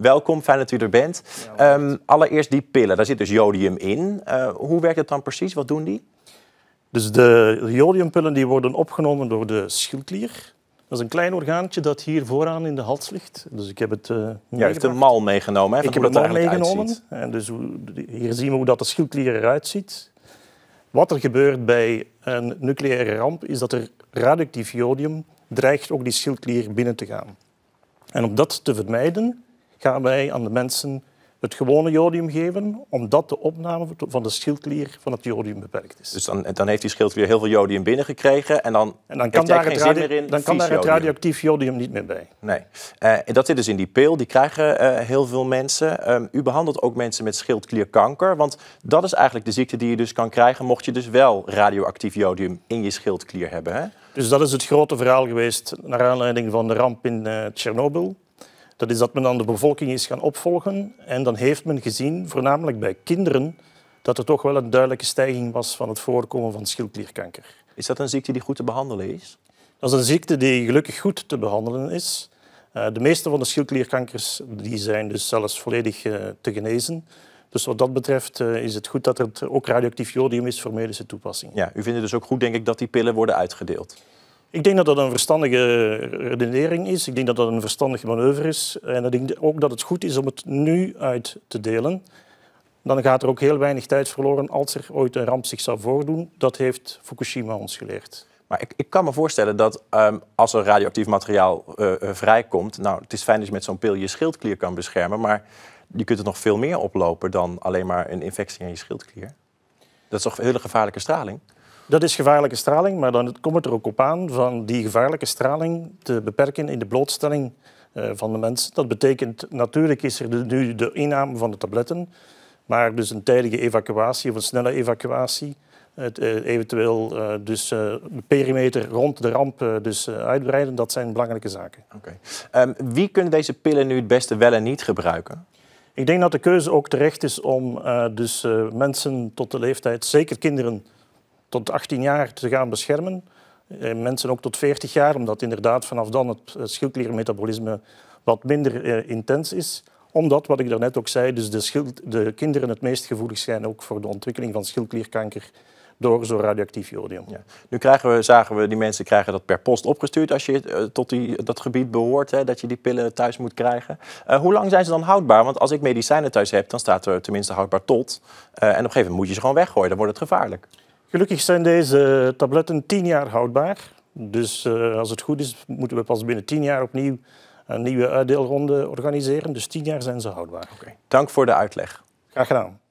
Welkom, fijn dat u er bent. Ehm, allereerst die pillen, daar zit dus jodium in. Eh, hoe werkt het dan precies? Wat doen die? Dus de jodiumpillen die worden opgenomen door de schildklier. Dat is een klein orgaantje dat hier vooraan in de hals ligt. Dus ik heb het. Uh, ja, heeft een mal meegenomen. Hè, ik heb een mal meegenomen. En dus hier zien we hoe dat de schildklier eruit ziet. Wat er gebeurt bij een nucleaire ramp is dat er radioactief jodium dreigt ook die schildklier binnen te gaan. En om dat te vermijden gaan wij aan de mensen het gewone jodium geven, omdat de opname van de schildklier van het jodium beperkt is. Dus dan, dan heeft die schildklier heel veel jodium binnengekregen en dan, dan kan daar het radio, in, Dan kan daar het radioactief jodium niet meer bij. Nee. Eh, en dat zit dus in die pil, die krijgen eh, heel veel mensen. Ehm, u behandelt ook mensen met schildklierkanker, want dat is eigenlijk de ziekte die je dus kan krijgen... mocht je dus wel radioactief jodium in je schildklier hebben, hè? Dus dat is het grote verhaal geweest naar aanleiding van de ramp in uh, Tsjernobyl. Dat is dat men dan de bevolking is gaan opvolgen en dan heeft men gezien, voornamelijk bij kinderen, dat er toch wel een duidelijke stijging was van het voorkomen van schildklierkanker. Is dat een ziekte die goed te behandelen is? Dat is een ziekte die gelukkig goed te behandelen is. Eh, de meeste van de schildklierkankers die zijn dus zelfs volledig eh, te genezen. Dus wat dat betreft eh, is het goed dat er ook radioactief jodium is voor medische toepassing. Ja, u vindt het dus ook goed, denk ik, dat die pillen worden uitgedeeld? Ik denk dat dat een verstandige redenering is. Ik denk dat dat een verstandige manoeuvre is. En ik denk ook dat het goed is om het nu uit te delen. Dan gaat er ook heel weinig tijd verloren als er ooit een ramp zich zou voordoen. Dat heeft Fukushima ons geleerd. Maar ik, ik, kan me voorstellen dat ehm, als er radioactief materiaal eh, eh, vrijkomt, nou, het is fijn dat je met zo'n pil je schildklier kan beschermen, maar je kunt er nog veel meer oplopen dan alleen maar een infectie aan in je schildklier. Dat is toch een hele gevaarlijke straling? Dat is gevaarlijke straling, maar dan komt het er ook op aan van die gevaarlijke straling te beperken in de blootstelling eh, van de mens. Dat betekent natuurlijk is er nu de inname van de tabletten, maar dus een tijdige evacuatie of een snelle evacuatie. Het, eh, eventueel eh, dus de perimeter rond de ramp dus, uitbreiden, dat zijn belangrijke zaken. Ehm, wie kunnen deze pillen nu het beste wel en niet gebruiken? Ik denk dat de keuze ook terecht is om dus, mensen tot de leeftijd, zeker kinderen, tot 18 jaar te gaan beschermen. Eh, mensen ook tot 40 jaar, omdat inderdaad vanaf dan het schildkliermetabolisme wat minder eh, intens is. Omdat, wat ik daarnet ook zei, dus de, schild, de kinderen het meest gevoelig zijn ook voor de ontwikkeling van schildklierkanker door zo'n radioactief jodium. Ja. Nu krijgen we, zagen we, die mensen krijgen dat per post opgestuurd als je eh, tot die, dat gebied behoort, hè, dat je die pillen thuis moet krijgen. Eh, hoe lang zijn ze dan houdbaar? Want als ik medicijnen thuis heb, dan staat er tenminste houdbaar tot. en op een gegeven moment moet je ze gewoon weggooien, dan wordt het gevaarlijk. Gelukkig zijn deze tabletten tien jaar houdbaar. Dus eh, als het goed is, moeten we pas binnen tien jaar opnieuw een nieuwe uitdeelronde organiseren. Dus tien jaar zijn ze houdbaar. Okay. Dank voor de uitleg. Graag gedaan.